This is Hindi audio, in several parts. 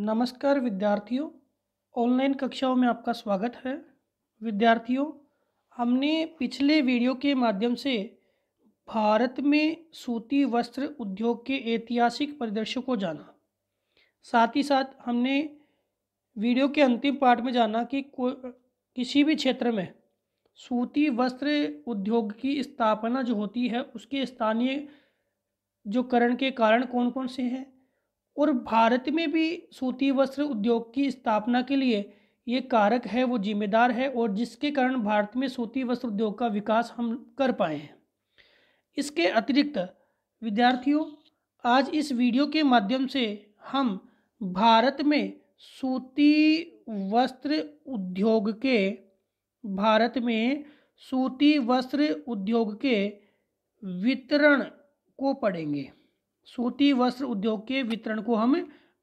नमस्कार विद्यार्थियों ऑनलाइन कक्षाओं में आपका स्वागत है विद्यार्थियों हमने पिछले वीडियो के माध्यम से भारत में सूती वस्त्र उद्योग के ऐतिहासिक परिदृश्य को जाना साथ ही साथ हमने वीडियो के अंतिम पार्ट में जाना कि किसी भी क्षेत्र में सूती वस्त्र उद्योग की स्थापना जो होती है उसके स्थानीय जो करण के कारण कौन कौन से हैं और भारत में भी सूती वस्त्र उद्योग की स्थापना के लिए ये कारक है वो जिम्मेदार है और जिसके कारण भारत में सूती वस्त्र उद्योग का विकास हम कर पाए हैं इसके अतिरिक्त विद्यार्थियों आज इस वीडियो के माध्यम से हम भारत में सूती वस्त्र उद्योग के भारत में सूती वस्त्र उद्योग के वितरण को पढ़ेंगे सूती वस्त्र उद्योग के वितरण को हम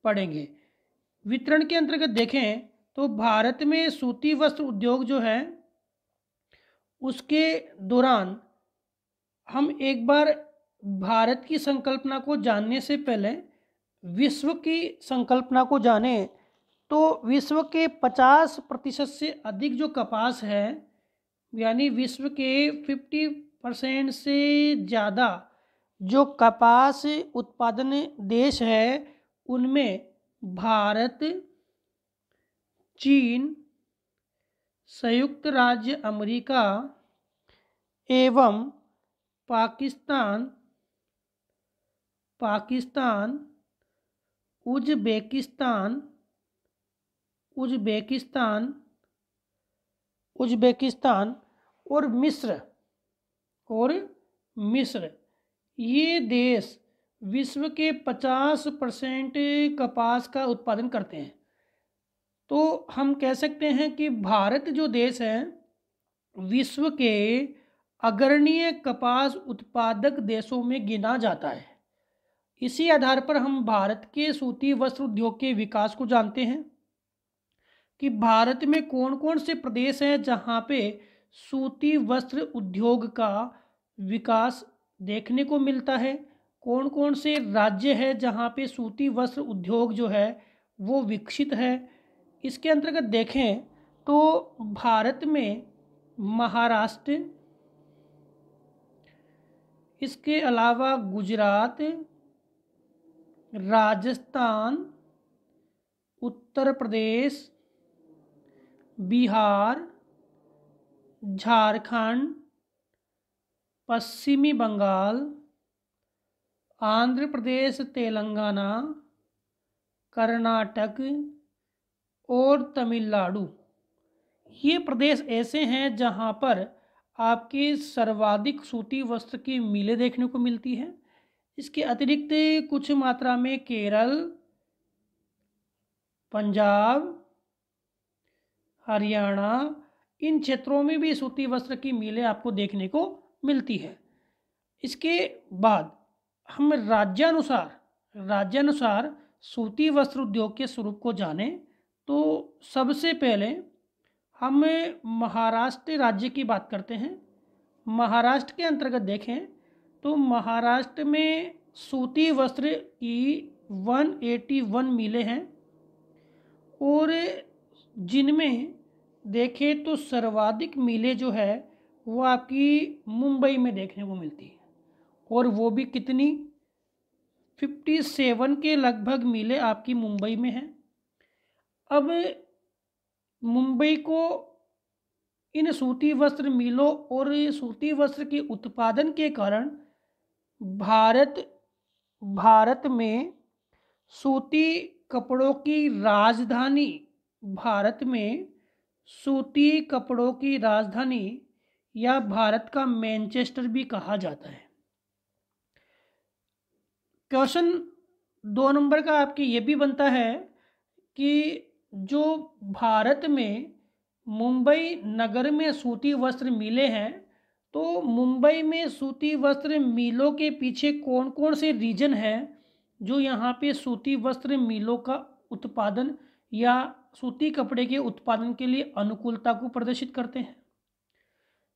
पढ़ेंगे वितरण के अंतर्गत देखें तो भारत में सूती वस्त्र उद्योग जो है उसके दौरान हम एक बार भारत की संकल्पना को जानने से पहले विश्व की संकल्पना को जाने तो विश्व के 50 प्रतिशत से अधिक जो कपास है यानी विश्व के 50 परसेंट से ज़्यादा जो कपास उत्पादन देश है उनमें भारत चीन संयुक्त राज्य अमेरिका एवं Pakistan Pakistan Uzbekistan Uzbekistan Uzbekistan और मिस्र और मिस्र ये देश विश्व के 50 परसेंट कपास का उत्पादन करते हैं तो हम कह सकते हैं कि भारत जो देश है विश्व के अग्रणीय कपास उत्पादक देशों में गिना जाता है इसी आधार पर हम भारत के सूती वस्त्र उद्योग के विकास को जानते हैं कि भारत में कौन कौन से प्रदेश हैं जहाँ पे सूती वस्त्र उद्योग का विकास देखने को मिलता है कौन कौन से राज्य है जहाँ पे सूती वस्त्र उद्योग जो है वो विकसित है इसके अंतर्गत देखें तो भारत में महाराष्ट्र इसके अलावा गुजरात राजस्थान उत्तर प्रदेश बिहार झारखंड पश्चिमी बंगाल आंध्र प्रदेश तेलंगाना कर्नाटक और तमिलनाडु ये प्रदेश ऐसे हैं जहाँ पर आपकी सर्वाधिक सूती वस्त्र की मिलें देखने को मिलती है इसके अतिरिक्त कुछ मात्रा में केरल पंजाब हरियाणा इन क्षेत्रों में भी सूती वस्त्र की मिलें आपको देखने को मिलती है इसके बाद हम राज्यानुसार राज्यानुसार सूती वस्त्र उद्योग के स्वरूप को जानें तो सबसे पहले हम महाराष्ट्र राज्य की बात करते हैं महाराष्ट्र के अंतर्गत देखें तो महाराष्ट्र में सूती वस्त्र की 181 मिले हैं और जिनमें देखें तो सर्वाधिक मिले जो है वो आपकी मुंबई में देखने को मिलती है और वो भी कितनी फिफ्टी सेवन के लगभग मीले आपकी मुंबई में हैं अब मुंबई को इन सूती वस्त्र मिलों और सूती वस्त्र के उत्पादन के कारण भारत भारत में सूती कपड़ों की राजधानी भारत में सूती कपड़ों की राजधानी या भारत का मैनचेस्टर भी कहा जाता है क्वेश्चन दो नंबर का आपके ये भी बनता है कि जो भारत में मुंबई नगर में सूती वस्त्र मिले हैं तो मुंबई में सूती वस्त्र मिलों के पीछे कौन कौन से रीजन हैं जो यहाँ पे सूती वस्त्र मिलों का उत्पादन या सूती कपड़े के उत्पादन के लिए अनुकूलता को प्रदर्शित करते हैं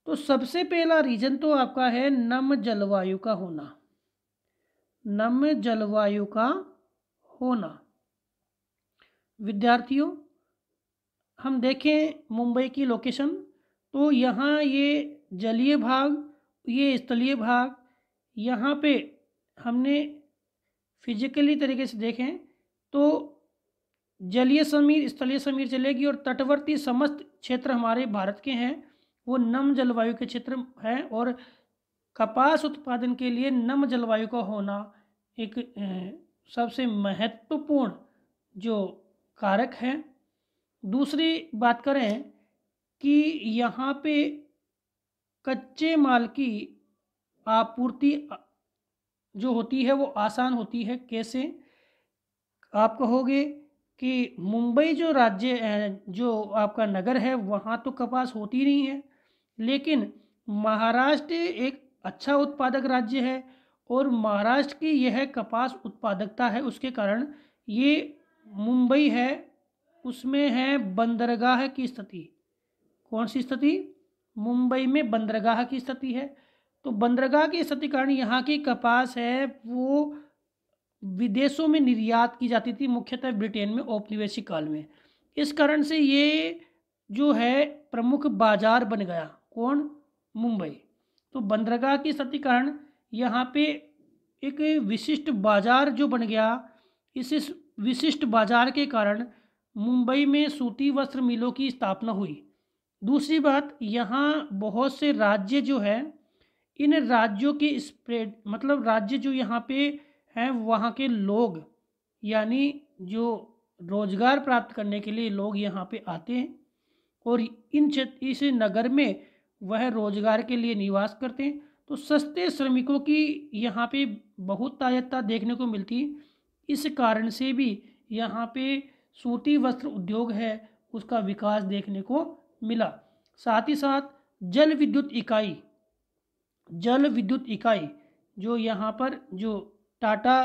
तो सबसे पहला रीजन तो आपका है नम जलवायु का होना नम जलवायु का होना विद्यार्थियों हम देखें मुंबई की लोकेशन तो यहाँ ये जलीय भाग ये स्थलीय भाग यहाँ पे हमने फिजिकली तरीके से देखें तो जलीय समीर स्थलीय समीर चलेगी और तटवर्ती समस्त क्षेत्र हमारे भारत के हैं वो नम जलवायु के क्षेत्र है और कपास उत्पादन के लिए नम जलवायु का होना एक सबसे महत्वपूर्ण जो कारक है दूसरी बात करें कि यहाँ पे कच्चे माल की आपूर्ति जो होती है वो आसान होती है कैसे आप कहोगे कि मुंबई जो राज्य जो आपका नगर है वहाँ तो कपास होती नहीं है लेकिन महाराष्ट्र एक अच्छा उत्पादक राज्य है और महाराष्ट्र की यह कपास उत्पादकता है उसके कारण ये मुंबई है उसमें है बंदरगाह की स्थिति कौन सी स्थिति मुंबई में बंदरगाह की स्थिति है तो बंदरगाह की स्थिति कारण यहाँ की कपास है वो विदेशों में निर्यात की जाती थी मुख्यतः ब्रिटेन में औपनिवेशिक काल में इस कारण से ये जो है प्रमुख बाजार बन गया कौन मुंबई तो बंदरगाह की सतीकरण यहाँ पे एक विशिष्ट बाजार जो बन गया इस विशिष्ट बाजार के कारण मुंबई में सूती वस्त्र मिलों की स्थापना हुई दूसरी बात यहाँ बहुत से राज्य जो है इन राज्यों के स्प्रेड मतलब राज्य जो यहाँ पे हैं वहाँ के लोग यानी जो रोजगार प्राप्त करने के लिए लोग यहाँ पे आते हैं और इन इस नगर में वह रोजगार के लिए निवास करते हैं तो सस्ते श्रमिकों की यहाँ पे बहुत तायतता देखने को मिलती है इस कारण से भी यहाँ पे सूती वस्त्र उद्योग है उसका विकास देखने को मिला साथ ही साथ जल विद्युत इकाई जल विद्युत इकाई जो यहाँ पर जो टाटा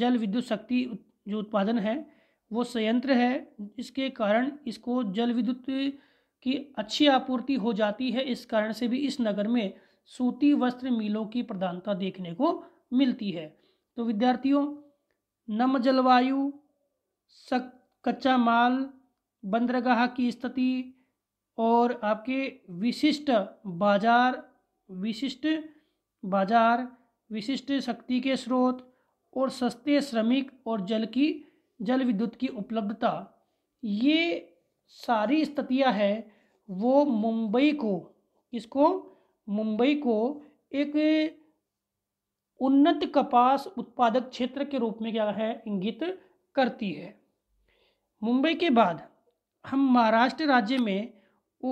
जल विद्युत शक्ति जो उत्पादन है वो संयंत्र है इसके कारण इसको जल विद्युत की अच्छी आपूर्ति हो जाती है इस कारण से भी इस नगर में सूती वस्त्र मिलों की प्रधानता देखने को मिलती है तो विद्यार्थियों नम जलवायु सक कच्चा माल बंदरगाह की स्थिति और आपके विशिष्ट बाजार विशिष्ट बाजार विशिष्ट शक्ति के स्रोत और सस्ते श्रमिक और जल की जल विद्युत की उपलब्धता ये सारी स्थितियाँ है वो मुंबई को इसको मुंबई को एक उन्नत कपास उत्पादक क्षेत्र के रूप में क्या है इंगित करती है मुंबई के बाद हम महाराष्ट्र राज्य में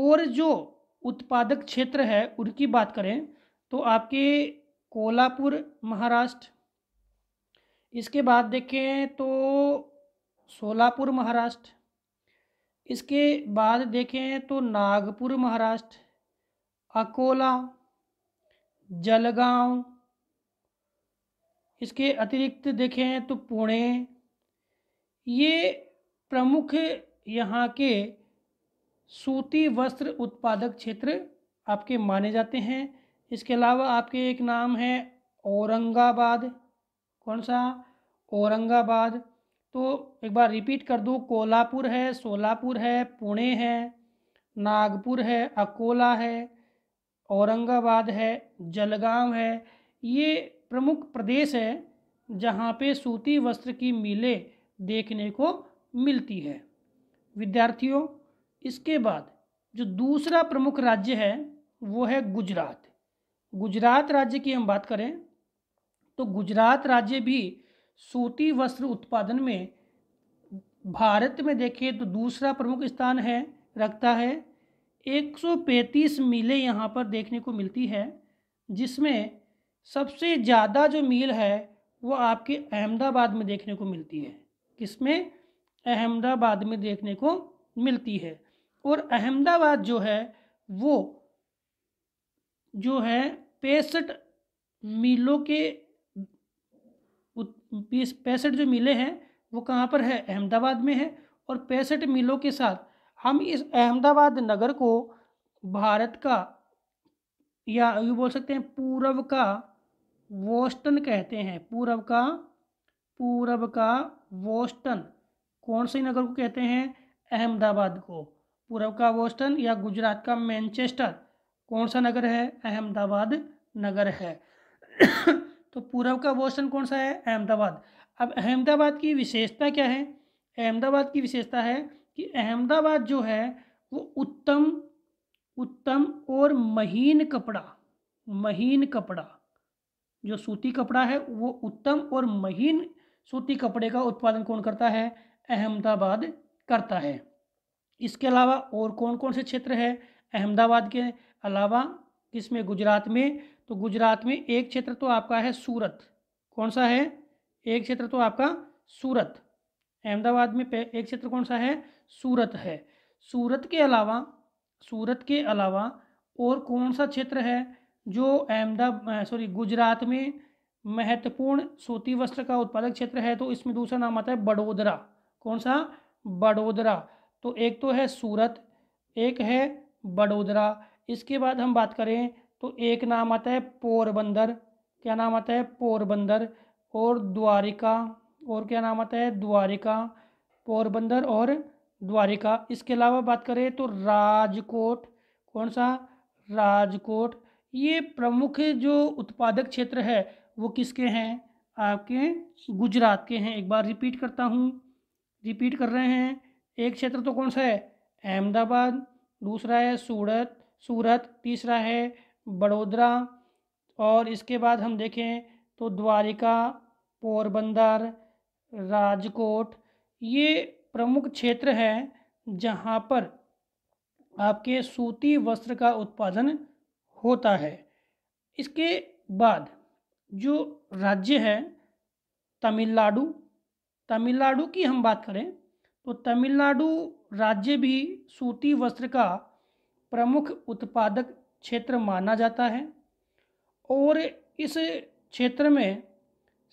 और जो उत्पादक क्षेत्र है उनकी बात करें तो आपके कोल्हापुर महाराष्ट्र इसके बाद देखें तो सोलापुर महाराष्ट्र इसके बाद देखें तो नागपुर महाराष्ट्र अकोला जलगांव इसके अतिरिक्त देखें तो पुणे ये प्रमुख यहाँ के सूती वस्त्र उत्पादक क्षेत्र आपके माने जाते हैं इसके अलावा आपके एक नाम है औरंगाबाद कौन सा औरंगाबाद तो एक बार रिपीट कर दूँ कोल्हापुर है सोलापुर है पुणे है नागपुर है अकोला है औरंगाबाद है जलगांव है ये प्रमुख प्रदेश है जहाँ पे सूती वस्त्र की मिलें देखने को मिलती है विद्यार्थियों इसके बाद जो दूसरा प्रमुख राज्य है वो है गुजरात गुजरात राज्य की हम बात करें तो गुजरात राज्य भी सूती वस्त्र उत्पादन में भारत में देखें तो दूसरा प्रमुख स्थान है रखता है 135 मीलें यहाँ पर देखने को मिलती है जिसमें सबसे ज़्यादा जो मील है वो आपके अहमदाबाद में देखने को मिलती है किसमें अहमदाबाद में देखने को मिलती है और अहमदाबाद जो है वो जो है पैंसठ मीलों के बीस पैंसठ जो मिले हैं वो कहाँ पर है अहमदाबाद में है और पैंसठ मिलों के साथ हम इस अहमदाबाद नगर को भारत का या यू बोल सकते हैं पूरब का वोस्टन कहते हैं पूरब का पूरब का वोस्टन कौन से नगर को कहते हैं अहमदाबाद को पूरब का वोस्टन या गुजरात का मैनचेस्टर कौन सा नगर है अहमदाबाद नगर है तो पूरब का बोस्टन कौन सा है अहमदाबाद अब अहमदाबाद की विशेषता क्या है अहमदाबाद की विशेषता है कि अहमदाबाद जो है वो उत्तम उत्तम और महीन कपड़ा महीन कपड़ा जो सूती कपड़ा है वो उत्तम और महीन सूती कपड़े का उत्पादन कौन करता है अहमदाबाद करता है इसके अलावा और कौन कौन से क्षेत्र है अहमदाबाद के अलावा इसमें गुजरात में तो गुजरात में एक क्षेत्र तो आपका है सूरत कौन सा है एक क्षेत्र तो आपका सूरत अहमदाबाद में एक क्षेत्र कौन सा है सूरत है सूरत के अलावा सूरत के अलावा और कौन सा क्षेत्र है जो अहमदाबाद सॉरी गुजरात में महत्वपूर्ण सूती वस्त्र का उत्पादक क्षेत्र है तो इसमें दूसरा नाम आता है बड़ोदरा कौन सा बड़ोदरा तो एक तो है सूरत एक है बड़ोदरा इसके बाद हम बात करें तो एक नाम आता है पोरबंदर क्या नाम आता है पोरबंदर और द्वारिका और क्या नाम आता है द्वारिका पोरबंदर और द्वारिका इसके अलावा बात करें तो राजकोट कौन सा राजकोट ये प्रमुख जो उत्पादक क्षेत्र है वो किसके हैं आपके गुजरात के हैं एक बार रिपीट करता हूँ रिपीट कर रहे हैं एक क्षेत्र तो कौन सा है अहमदाबाद दूसरा है सूरत सूरत तीसरा है बड़ोदरा और इसके बाद हम देखें तो द्वारिका पोरबंदर राजकोट ये प्रमुख क्षेत्र हैं जहाँ पर आपके सूती वस्त्र का उत्पादन होता है इसके बाद जो राज्य है तमिलनाडु तमिलनाडु की हम बात करें तो तमिलनाडु राज्य भी सूती वस्त्र का प्रमुख उत्पादक क्षेत्र माना जाता है और इस क्षेत्र में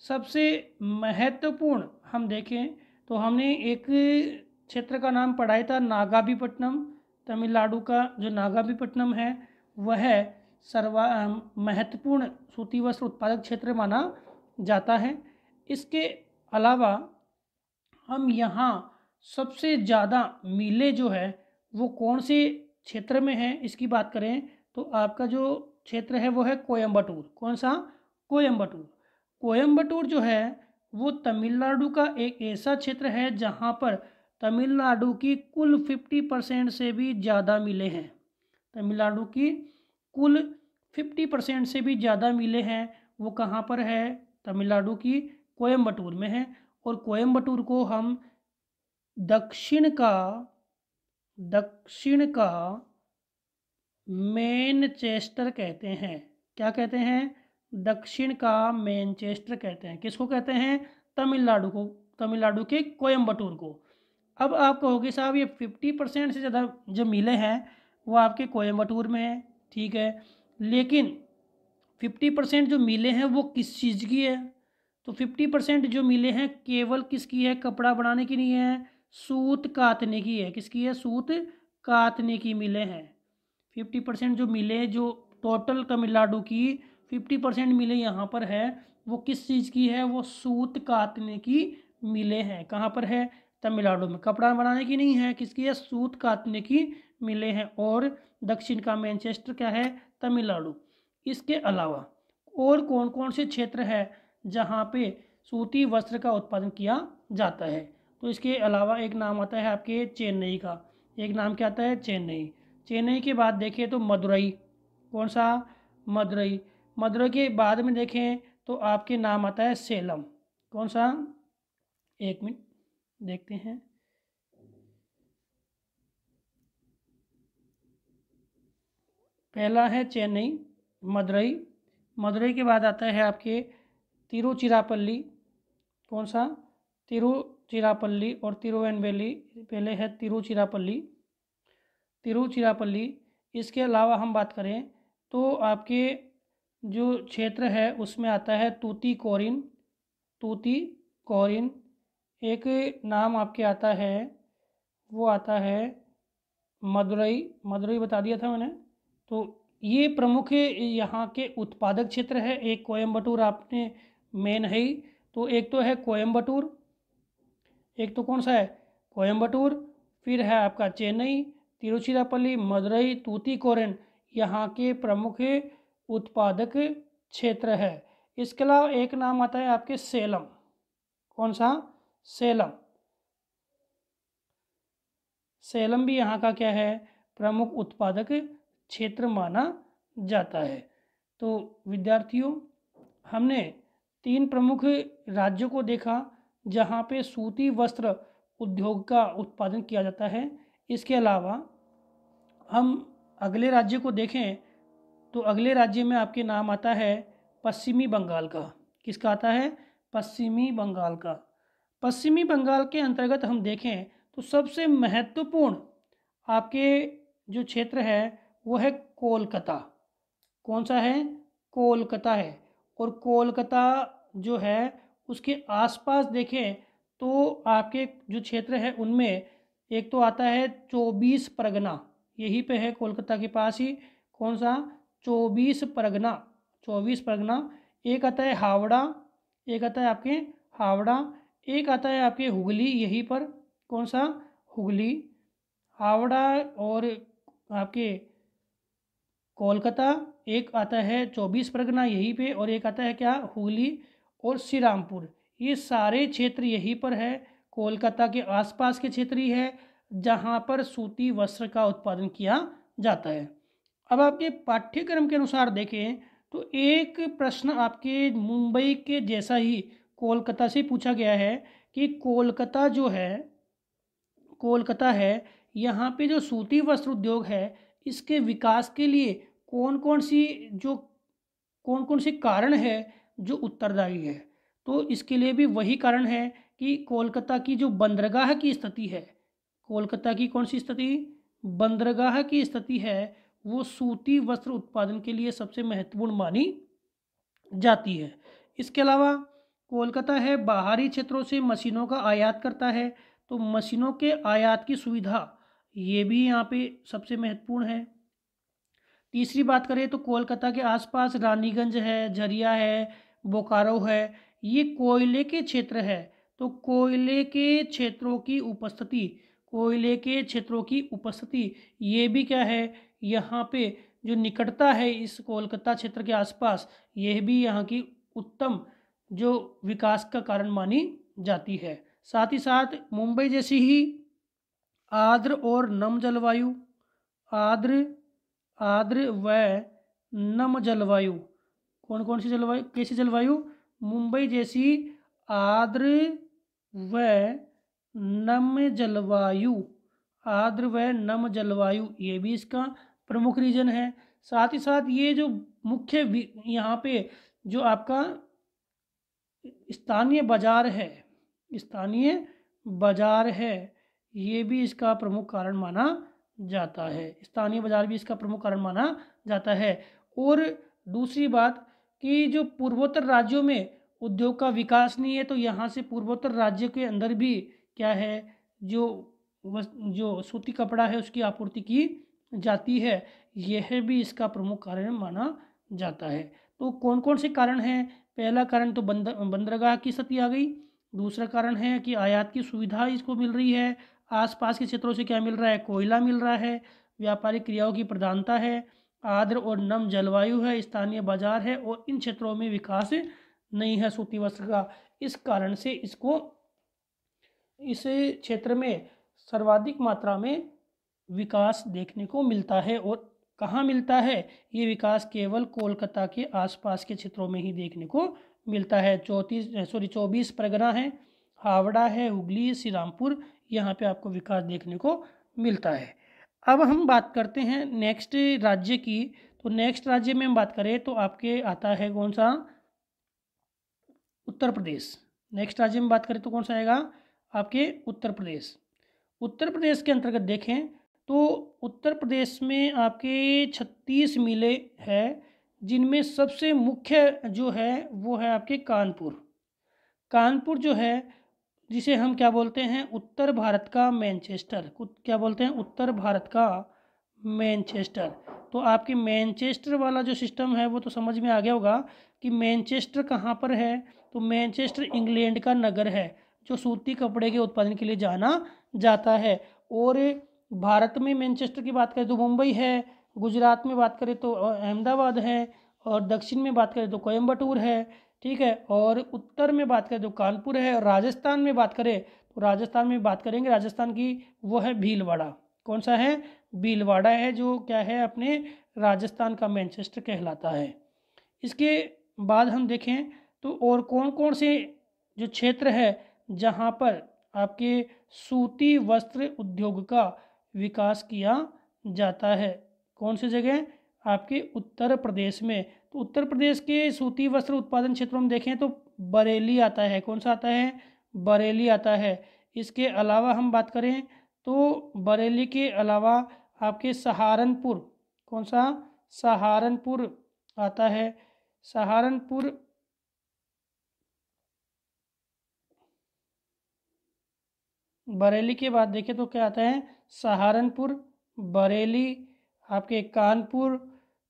सबसे महत्वपूर्ण हम देखें तो हमने एक क्षेत्र का नाम पढ़ाया था नागाभीपट्टनम तमिलनाडु का जो नागाभीपट्टनम है वह सर्वा महत्वपूर्ण सूती वस्त्र उत्पादक क्षेत्र माना जाता है इसके अलावा हम यहाँ सबसे ज़्यादा मिले जो है वो कौन से क्षेत्र में है इसकी बात करें तो आपका जो क्षेत्र है वो है कोयम्बटूर कौन सा कोयम्बटूर कोयम्बटूर जो है वो तमिलनाडु का एक ऐसा क्षेत्र है जहाँ पर तमिलनाडु की कुल फिफ्टी परसेंट से भी ज़्यादा मिले हैं तमिलनाडु की कुल फिफ्टी परसेंट से भी ज़्यादा मिले हैं वो कहाँ पर है तमिलनाडु की कोयम्बटूर में है और कोयम्बटूर को हम दक्षिण का दक्षिण का मैनचेस्टर कहते हैं क्या कहते हैं दक्षिण का मैनचेस्टर कहते हैं किसको कहते हैं तमिलनाडु को तमिलनाडु के कोयम्बटूर को अब आप कहोगे साहब ये फिफ्टी परसेंट से ज़्यादा जो मिले हैं वो आपके कोयम्बटूर में है ठीक है लेकिन फिफ्टी परसेंट जो मिले हैं वो किस चीज़ की है तो फिफ्टी परसेंट जो मिले हैं केवल किसकी है कपड़ा बनाने की नहीं है सूत कातने की है किसकी है सूत कातने की मिले हैं फिफ्टी परसेंट जो मिले जो टोटल तमिलनाडु की फिफ्टी परसेंट मिले यहाँ पर है वो किस चीज़ की है वो सूत कातने की मिले हैं कहाँ पर है तमिलनाडु में कपड़ा बनाने की नहीं है किसकी है सूत कातने की मिले हैं और दक्षिण का मैनचेस्टर क्या है तमिलनाडु इसके अलावा और कौन कौन से क्षेत्र है जहाँ पे सूती वस्त्र का उत्पादन किया जाता है तो इसके अलावा एक नाम आता है आपके चेन्नई का एक नाम क्या आता है चेन्नई चेन्नई के बाद देखें तो मदुरई कौन सा मदुरई मदुरई के बाद में देखें तो आपके नाम आता है सेलम कौन सा एक मिनट देखते हैं पहला है चेन्नई मदुरई मदुरई के बाद आता है आपके तिरुचिरापल्ली कौन सा तिरुचिरापल्ली और तिरुवेनवेली पहले है तिरुचिरापल्ली तिरुचिरापल्ली इसके अलावा हम बात करें तो आपके जो क्षेत्र है उसमें आता है तूती कोरिन तूती कोरिन एक नाम आपके आता है वो आता है मदुरई मदुरई बता दिया था मैंने तो ये प्रमुख यहाँ के उत्पादक क्षेत्र है एक कोयम्बटूर आपने मेन है ही तो एक तो है कोयम्बटूर एक तो कौन सा है कोयम्बटूर फिर है आपका चेन्नई तिरुचिरापल्ली मदुरई तूतीकोरन यहाँ के प्रमुख उत्पादक क्षेत्र है इसके अलावा एक नाम आता है आपके सेलम कौन सा सेलम सेलम भी यहाँ का क्या है प्रमुख उत्पादक क्षेत्र माना जाता है तो विद्यार्थियों हमने तीन प्रमुख राज्यों को देखा जहाँ पे सूती वस्त्र उद्योग का उत्पादन किया जाता है इसके अलावा हम अगले राज्य को देखें तो अगले राज्य में आपके नाम आता है पश्चिमी बंगाल का किसका आता है पश्चिमी बंगाल का पश्चिमी बंगाल के अंतर्गत हम देखें तो सबसे महत्वपूर्ण आपके जो क्षेत्र है वो है कोलकाता कौन सा है कोलकाता है और कोलकाता जो है उसके आसपास देखें तो आपके जो क्षेत्र है उनमें एक तो आता है चौबीस परगना यहीं पे है कोलकाता के पास ही कौन सा चौबीस परगना चौबीस परगना एक आता है हावड़ा एक आता है आपके हावड़ा एक आता है आपके हुगली यहीं पर कौन सा हुगली हावड़ा और आपके कोलकाता एक आता है चौबीस परगना यहीं पे और एक आता है क्या हुगली और श्रीरामपुर ये सारे क्षेत्र यहीं पर है कोलकाता के आसपास के क्षेत्र ही है जहाँ पर सूती वस्त्र का उत्पादन किया जाता है अब आपके पाठ्यक्रम के अनुसार देखें तो एक प्रश्न आपके मुंबई के जैसा ही कोलकाता से पूछा गया है कि कोलकाता जो है कोलकाता है यहाँ पे जो सूती वस्त्र उद्योग है इसके विकास के लिए कौन कौन सी जो कौन कौन से कारण है जो उत्तरदायी है तो इसके लिए भी वही कारण है कि कोलकाता की जो बंदरगाह की स्थिति है कोलकाता की कौन सी स्थिति बंदरगाह की स्थिति है वो सूती वस्त्र उत्पादन के लिए सबसे महत्वपूर्ण मानी जाती है इसके अलावा कोलकाता है बाहरी क्षेत्रों से मशीनों का आयात करता है तो मशीनों के आयात की सुविधा ये भी यहाँ पे सबसे महत्वपूर्ण है तीसरी बात करें तो कोलकाता के आसपास रानीगंज है झरिया है बोकारो है ये कोयले के क्षेत्र है तो कोयले के क्षेत्रों की उपस्थिति कोयले के क्षेत्रों की उपस्थिति ये भी क्या है यहाँ पे जो निकटता है इस कोलकाता क्षेत्र के आसपास यह भी यहाँ की उत्तम जो विकास का कारण मानी जाती है साथ ही साथ मुंबई जैसी ही आर्द्र और नम जलवायु आर्द्र आर्द्र व नम जलवायु कौन कौन सी जलवायु कैसी जलवायु मुंबई जैसी आर्द्र व नम जलवायु आर्द्र व नम जलवायु ये भी इसका प्रमुख रीजन है साथ ही साथ ये जो मुख्य यहाँ पे जो आपका स्थानीय बाजार है स्थानीय बाजार है ये भी इसका प्रमुख कारण माना जाता है स्थानीय बाजार भी इसका प्रमुख कारण माना जाता है और दूसरी बात कि जो पूर्वोत्तर राज्यों में उद्योग का विकास नहीं है तो यहाँ से पूर्वोत्तर राज्य के अंदर भी क्या है जो जो सूती कपड़ा है उसकी आपूर्ति की जाती है यह भी इसका प्रमुख कारण माना जाता है तो कौन कौन से कारण हैं पहला कारण तो बंद बंदरगाह की सती आ गई दूसरा कारण है कि आयात की सुविधा इसको मिल रही है आसपास के क्षेत्रों से क्या मिल रहा है कोयला मिल रहा है व्यापारिक क्रियाओं की प्रधानता है आर्द्र और नम जलवायु है स्थानीय बाजार है और इन क्षेत्रों में विकास नहीं है सूती वस्त्र का इस कारण से इसको इस क्षेत्र में सर्वाधिक मात्रा में विकास देखने को मिलता है और कहाँ मिलता है ये विकास केवल कोलकाता के आसपास के क्षेत्रों में ही देखने को मिलता है चौंतीस सॉरी चौबीस परगना है हावड़ा है हुगली श्रीरामपुर यहाँ पे आपको विकास देखने को मिलता है अब हम बात करते हैं नेक्स्ट राज्य की तो नेक्स्ट राज्य में हम बात करें तो आपके आता है कौन सा उत्तर प्रदेश नेक्स्ट राज्य में बात करें तो कौन सा आएगा आपके उत्तर प्रदेश उत्तर प्रदेश के अंतर्गत देखें तो उत्तर प्रदेश में आपके छत्तीस मिले हैं जिनमें सबसे मुख्य जो है वो है आपके कानपुर कानपुर जो है जिसे हम क्या बोलते हैं उत्तर भारत का मैनचेस्टर क्या बोलते हैं उत्तर भारत का मैनचेस्टर तो आपके मैनचेस्टर वाला जो सिस्टम है वो तो समझ में आ गया होगा कि मैनचेस्टर कहाँ पर है तो मैनचेस्टर इंग्लैंड का नगर है जो सूती कपड़े के उत्पादन के लिए जाना जाता है और भारत में मैनचेस्टर की बात करें तो मुंबई है गुजरात में बात करें तो अहमदाबाद है और दक्षिण में बात करें तो कोयम्बटूर है ठीक है और उत्तर में बात करें तो कानपुर है और राजस्थान में बात करें तो राजस्थान में बात करेंगे राजस्थान की वो है भीलवाड़ा कौन सा है भीलवाड़ा है जो क्या है अपने राजस्थान का मैनचेस्टर कहलाता है इसके बाद हम देखें तो और कौन कौन से जो क्षेत्र है जहाँ पर आपके सूती वस्त्र उद्योग का विकास किया जाता है कौन सी जगह आपके उत्तर प्रदेश में तो उत्तर प्रदेश के सूती वस्त्र उत्पादन क्षेत्रों में देखें तो बरेली आता है कौन सा आता है बरेली आता है इसके अलावा हम बात करें तो बरेली के अलावा आपके सहारनपुर कौन सा सहारनपुर आता है सहारनपुर बरेली के बाद देखें तो क्या आता है सहारनपुर बरेली आपके कानपुर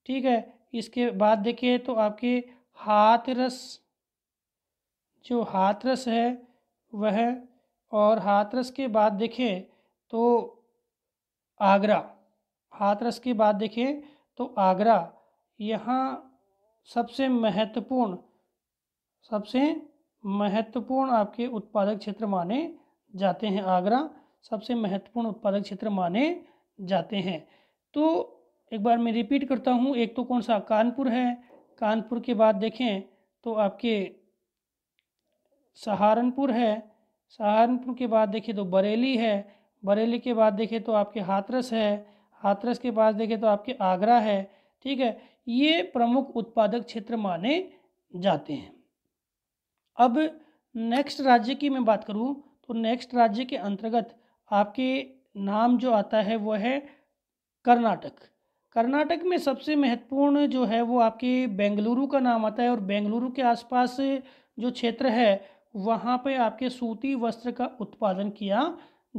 ठीक है इसके बाद देखिए तो आपके हाथरस जो हाथरस है वह और हाथरस के बाद देखें तो आगरा हाथरस के बाद देखें तो आगरा यहाँ सबसे महत्वपूर्ण सबसे महत्वपूर्ण आपके उत्पादक क्षेत्र माने जाते हैं आगरा सबसे महत्वपूर्ण उत्पादक क्षेत्र माने जाते हैं तो एक बार मैं रिपीट करता हूँ एक तो कौन सा कानपुर है कानपुर के बाद देखें तो आपके सहारनपुर है सहारनपुर के बाद देखें तो बरेली है बरेली के बाद देखें तो आपके हाथरस है हाथरस के बाद देखें तो आपके आगरा है ठीक है ये प्रमुख उत्पादक क्षेत्र माने जाते हैं अब नेक्स्ट राज्य की मैं बात करूँ तो नेक्स्ट राज्य के अंतर्गत आपके नाम जो आता है वो है कर्नाटक कर्नाटक में सबसे महत्वपूर्ण जो है वो आपके बेंगलुरु का नाम आता है और बेंगलुरु के आसपास जो क्षेत्र है वहाँ पे आपके सूती वस्त्र का उत्पादन किया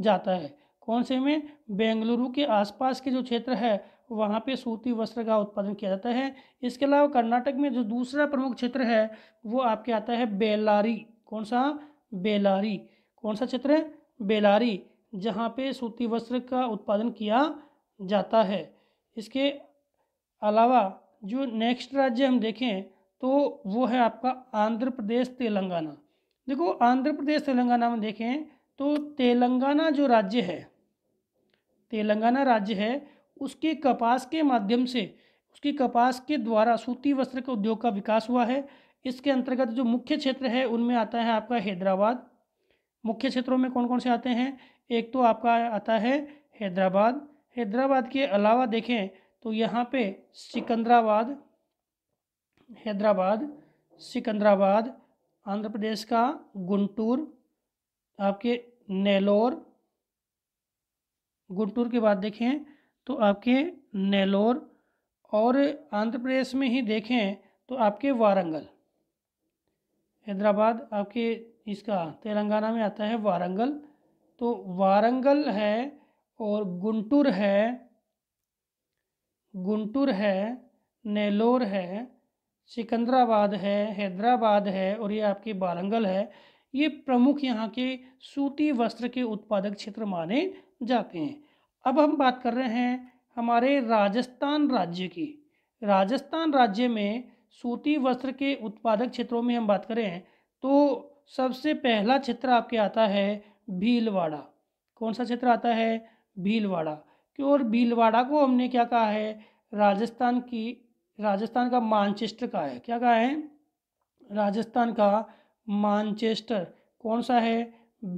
जाता है कौन से में बेंगलुरु के आसपास के जो क्षेत्र है वहाँ पे सूती वस्त्र का उत्पादन किया जाता है इसके अलावा कर्नाटक में जो दूसरा प्रमुख क्षेत्र है वो आपके आता है बेलारी कौन सा बेलारी कौन सा क्षेत्र है बेलारी जहाँ पे सूती वस्त्र का उत्पादन किया जाता है इसके अलावा जो नेक्स्ट राज्य हम देखें तो वो है आपका आंध्र प्रदेश तेलंगाना देखो आंध्र प्रदेश तेलंगाना में देखें तो तेलंगाना जो राज्य है तेलंगाना राज्य है उसके कपास के माध्यम से उसकी कपास के द्वारा सूती वस्त्र के उद्योग का विकास हुआ है इसके अंतर्गत जो मुख्य क्षेत्र है उनमें आता है आपका हैदराबाद मुख्य क्षेत्रों में कौन कौन से आते हैं एक तो आपका आता है हैदराबाद हैदराबाद के अलावा देखें तो यहाँ पे सिकंदराबाद हैदराबाद सिकंदराबाद आंध्र प्रदेश का गुंटूर आपके नेलोर गुंटूर के बाद देखें तो आपके नेलोर और आंध्र प्रदेश में ही देखें तो आपके वारंगल हैदराबाद आपके इसका तेलंगाना में आता है वारंगल तो वारंगल है और गुंटूर है गुंटूर है नेलोर है सिकंदराबाद है हैदराबाद है और ये आपके वारंगल है ये प्रमुख यहाँ के सूती वस्त्र के उत्पादक क्षेत्र माने जाते हैं अब हम बात कर रहे हैं हमारे राजस्थान राज्य की राजस्थान राज्य में सूती वस्त्र के उत्पादक क्षेत्रों में हम बात करें तो सबसे पहला क्षेत्र आपके आता है भीलवाड़ा कौन सा क्षेत्र आता है भीलवाड़ा क्यों और भीलवाड़ा को हमने क्या कहा है राजस्थान की राजस्थान का मानचेस्टर कहा है क्या कहा है राजस्थान का मानचेस्टर कौन सा है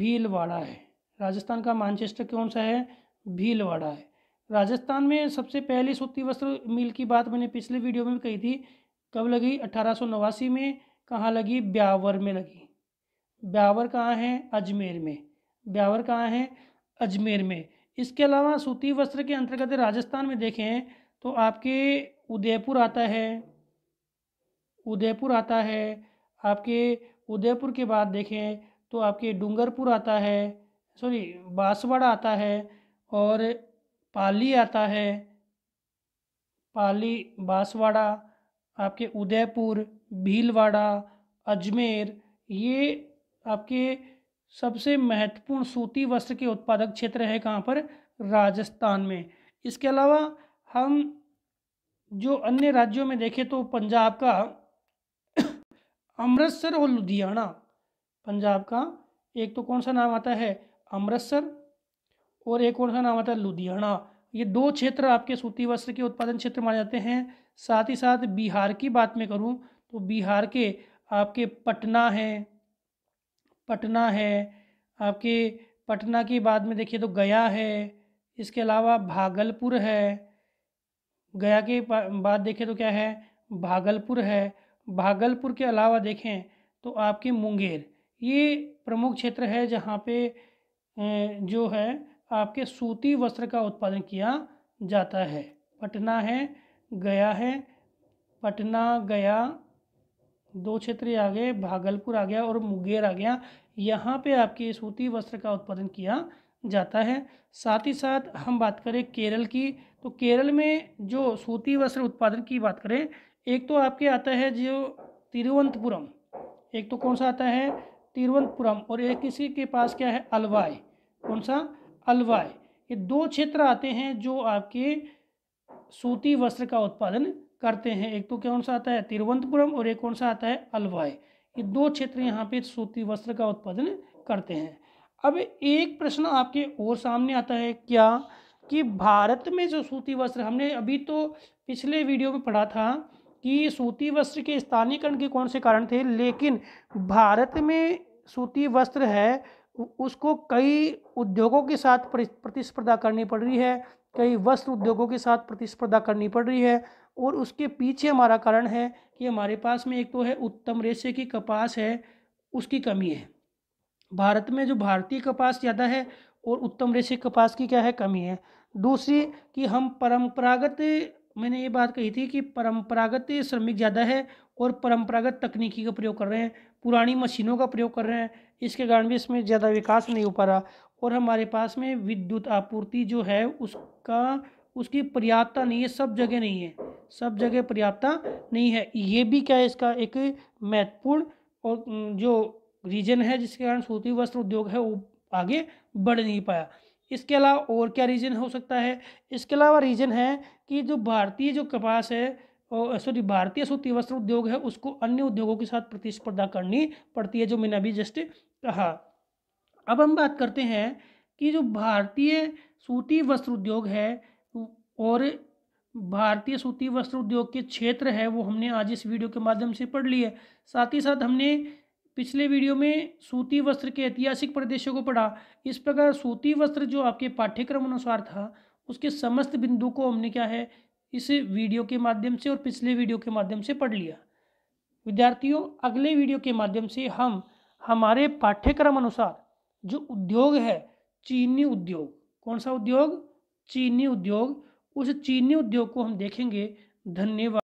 भीलवाड़ा है राजस्थान का मानचेस्टर कौन सा है भीलवाड़ा है राजस्थान में सबसे पहले सूती वस्त्र मिल की बात मैंने पिछले वीडियो में भी कही थी कब लगी अठारह में कहाँ लगी ब्यावर में लगी ब्यावर कहाँ है अजमेर में ब्यावर कहाँ है अजमेर में इसके अलावा सूती वस्त्र के अंतर्गत राजस्थान में देखें तो आपके उदयपुर आता है उदयपुर आता है आपके उदयपुर के बाद देखें तो आपके डूंगरपुर आता है सॉरी बांसवाड़ा आता है और पाली आता है पाली बांसवाड़ा आपके उदयपुर भीलवाड़ा अजमेर ये आपके सबसे महत्वपूर्ण सूती वस्त्र के उत्पादक क्षेत्र है कहाँ पर राजस्थान में इसके अलावा हम जो अन्य राज्यों में देखें तो पंजाब का अमृतसर और लुधियाना पंजाब का एक तो कौन सा नाम आता है अमृतसर और एक कौन सा नाम आता है लुधियाना ये दो क्षेत्र आपके सूती वस्त्र के उत्पादन क्षेत्र माने जाते हैं साथ ही साथ बिहार की बात में करूँ तो बिहार के आपके पटना हैं पटना है आपके पटना की बाद में देखिए तो गया है इसके अलावा भागलपुर है गया के बाद देखें तो क्या है भागलपुर है भागलपुर के अलावा देखें तो आपके मुंगेर ये प्रमुख क्षेत्र है जहाँ पे जो है आपके सूती वस्त्र का उत्पादन किया जाता है पटना है गया है पटना गया दो क्षेत्र आ गए भागलपुर आ गया और मुंगेर आ गया यहाँ पे आपके सूती वस्त्र का उत्पादन किया जाता है साथ ही साथ हम बात करें केरल की तो केरल में जो सूती वस्त्र उत्पादन की बात करें एक तो आपके आता है जो तिरुवंतपुरम एक तो कौन सा आता है तिरुवंतपुरम और एक किसी के पास क्या है अलवाय कौन सा अलवाय ये दो क्षेत्र आते हैं जो आपके सूती वस्त्र का उत्पादन करते हैं एक तो कौन सा आता है तिरुवनंतपुरम और एक कौन सा आता है अलवाई ये दो क्षेत्र यहाँ पे सूती वस्त्र का उत्पादन करते हैं अब एक प्रश्न आपके और सामने आता है क्या कि भारत में जो सूती वस्त्र हमने अभी तो पिछले वीडियो में पढ़ा था कि सूती वस्त्र के स्थानीयकरण के कौन से कारण थे लेकिन भारत में सूती वस्त्र है उसको कई उद्योगों के साथ प्रतिस्पर्धा करनी पड़ रही है कई वस्त्र उद्योगों के साथ प्रतिस्पर्धा करनी पड़ रही है और उसके पीछे हमारा कारण है कि हमारे पास में एक तो है उत्तम रेशे की कपास है उसकी कमी है भारत में जो भारतीय कपास ज़्यादा है और उत्तम रेशे कपास की क्या है कमी है दूसरी कि हम परंपरागत मैंने ये बात कही थी कि परंपरागत श्रमिक ज़्यादा है और परंपरागत तकनीकी का प्रयोग कर रहे हैं पुरानी मशीनों का प्रयोग कर रहे हैं इसके कारण भी इसमें ज़्यादा विकास नहीं हो पा रहा और हमारे पास में विद्युत आपूर्ति जो है उसका उसकी पर्याप्तता नहीं है सब जगह नहीं है सब जगह पर्याप्त नहीं है ये भी क्या है इसका एक महत्वपूर्ण और जो रीजन है जिसके कारण सूती वस्त्र उद्योग है वो आगे बढ़ नहीं पाया इसके अलावा और क्या रीजन हो सकता है इसके अलावा रीजन है कि जो भारतीय जो कपास है सॉरी भारतीय सूती वस्त्र उद्योग है उसको अन्य उद्योगों के साथ प्रतिस्पर्धा करनी पड़ती है जो मैंने अभी जस्ट कहा अब हम बात करते हैं कि जो भारतीय सूती वस्त्र उद्योग है और भारतीय सूती वस्त्र उद्योग के क्षेत्र है वो हमने आज इस वीडियो के माध्यम से पढ़ ली है साथ ही साथ हमने पिछले वीडियो में सूती वस्त्र के ऐतिहासिक प्रदेशों को पढ़ा इस प्रकार सूती वस्त्र जो आपके पाठ्यक्रम अनुसार था उसके समस्त बिंदु को हमने क्या है इस वीडियो के माध्यम से और पिछले वीडियो के माध्यम से पढ़ लिया विद्यार्थियों अगले वीडियो के माध्यम से हम हमारे पाठ्यक्रम अनुसार जो उद्योग है चीनी उद्योग कौन सा उद्योग चीनी उद्योग उस चीनी उद्योग को हम देखेंगे धन्यवाद